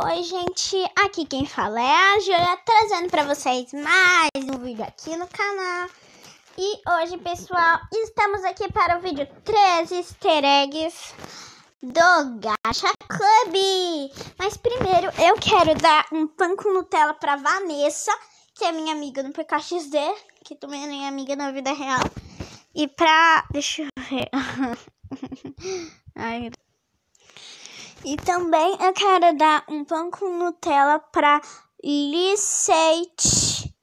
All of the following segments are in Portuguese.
Oi, gente, aqui quem fala é a Júlia, trazendo para vocês mais um vídeo aqui no canal. E hoje, pessoal, estamos aqui para o vídeo 13 easter eggs do Gacha Club. Mas primeiro eu quero dar um pão com Nutella para Vanessa, que é minha amiga no PKXD, que também é minha amiga na vida real. E pra... deixa eu ver... Ai, meu Deus. E também eu quero dar um pão com Nutella pra Liceite.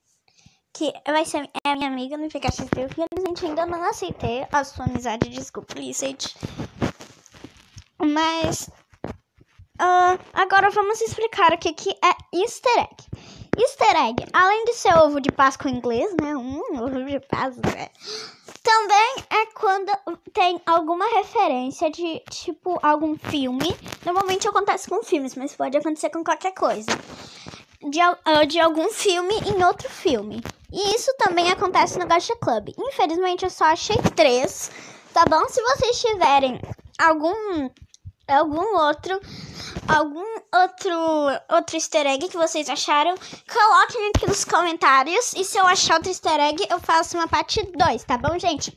que vai ser é minha amiga no Pikachu. Infelizmente ainda não aceitei a sua amizade, desculpa, Liceite. Mas uh, agora vamos explicar o que, que é easter egg. Easter egg, além de ser ovo de Páscoa em inglês, né? Um ovo de Páscoa. Né, também quando tem alguma referência de, tipo, algum filme. Normalmente acontece com filmes, mas pode acontecer com qualquer coisa. De, ah, de algum filme em outro filme. E isso também acontece no Gacha Club. Infelizmente, eu só achei três, tá bom? Se vocês tiverem algum algum outro algum outro outro easter egg que vocês acharam, coloquem aqui nos comentários e se eu achar outro easter egg, eu faço uma parte 2, tá bom, gente?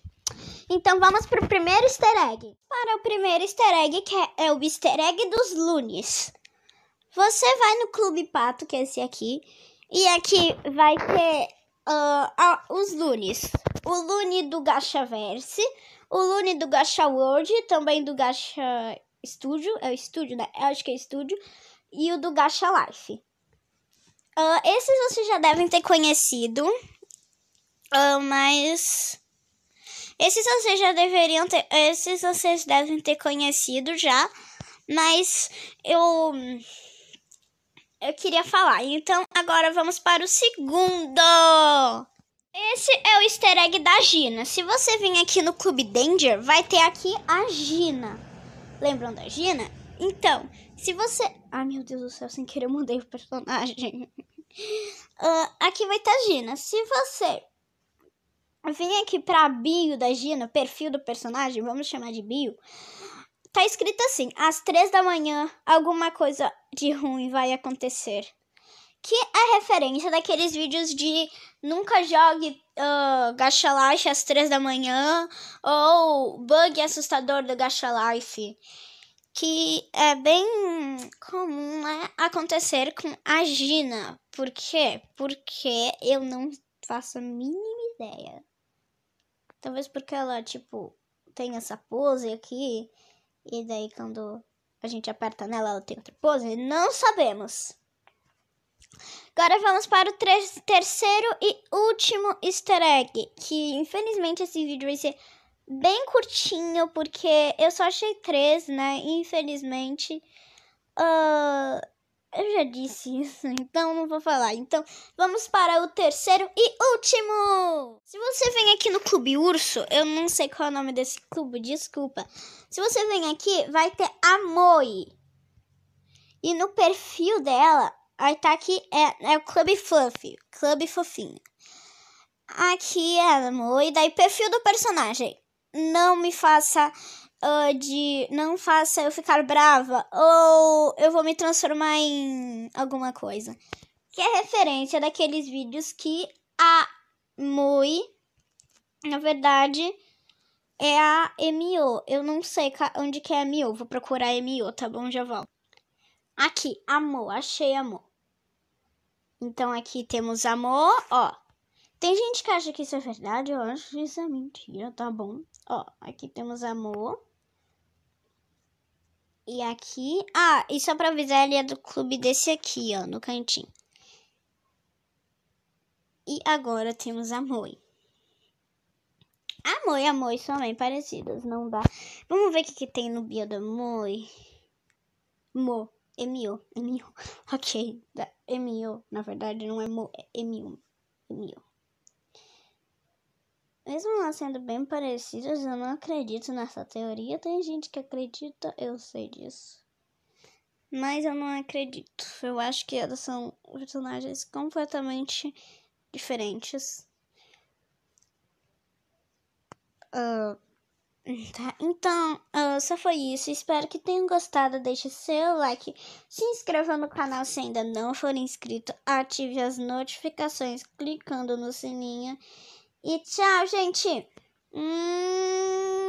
Então vamos pro primeiro easter egg. Para o primeiro easter egg, que é, é o easter egg dos Lunes. Você vai no Clube Pato, que é esse aqui, e aqui vai ter uh, os Lunes. O Lune do Gachaverse, o Lune do Gacha World, também do Gacha Studio, é o estúdio, né? Eu acho que é estúdio, e o do Gacha Life. Uh, esses vocês já devem ter conhecido, uh, mas esses vocês já deveriam ter, esses vocês devem ter conhecido já, mas eu eu queria falar. Então agora vamos para o segundo. Esse é o easter egg da Gina. Se você vir aqui no Clube Danger, vai ter aqui a Gina. Lembram da Gina? Então, se você. Ai meu Deus do céu, sem querer eu mudei o personagem. Uh, aqui vai estar tá Gina. Se você Vim aqui pra bio da Gina, perfil do personagem, vamos chamar de bio. Tá escrito assim: às três da manhã, alguma coisa de ruim vai acontecer. Que é referência daqueles vídeos de nunca jogue uh, ah, Gacha Life às três da manhã ou bug assustador do Gacha Life. Que é bem comum né, acontecer com a Gina. Por quê? Porque eu não faço a mínima ideia Talvez porque ela, tipo, tem essa pose aqui. E daí quando a gente aperta nela, ela tem outra pose. Não sabemos. Agora vamos para o terceiro e último easter egg. Que infelizmente esse vídeo vai ser bem curtinho, porque eu só achei três, né? Infelizmente. Uh, eu já disse isso, então não vou falar. Então, vamos para o terceiro e último! Se você vem aqui no Clube Urso, eu não sei qual é o nome desse clube, desculpa. Se você vem aqui, vai ter a Moi. E no perfil dela, aí tá aqui, é, é o Clube Fluffy, Clube Fofinho. Aqui é a Moi, daí perfil do personagem. Não me faça uh, de não faça eu ficar brava ou eu vou me transformar em alguma coisa. Que é referência daqueles vídeos que a Mui, na verdade, é a MO. Eu não sei onde que é a MO. Vou procurar a MO, tá bom? Já volto. Aqui, amor. Achei amor. Então aqui temos amor, ó. Tem gente que acha que isso é verdade, eu acho que isso é mentira, tá bom? Ó, aqui temos amor. E aqui. Ah, e só pra avisar, ele é do clube desse aqui, ó, no cantinho. E agora temos a Moi. A Moi e a Moi são bem parecidas, não dá. Vamos ver o que, que tem no bio da Moi. Mo. M-O. Ok. M-O, Na verdade, não é Mo, é M-O. Mesmo elas sendo bem parecidas, eu não acredito nessa teoria. Tem gente que acredita, eu sei disso. Mas eu não acredito. Eu acho que elas são personagens completamente diferentes. Uh, Tá, então, uh, só foi isso. Espero que tenham gostado. Deixe seu like, se inscreva no canal se ainda não for inscrito, ative as notificações clicando no sininho. E tchau, gente! Hum...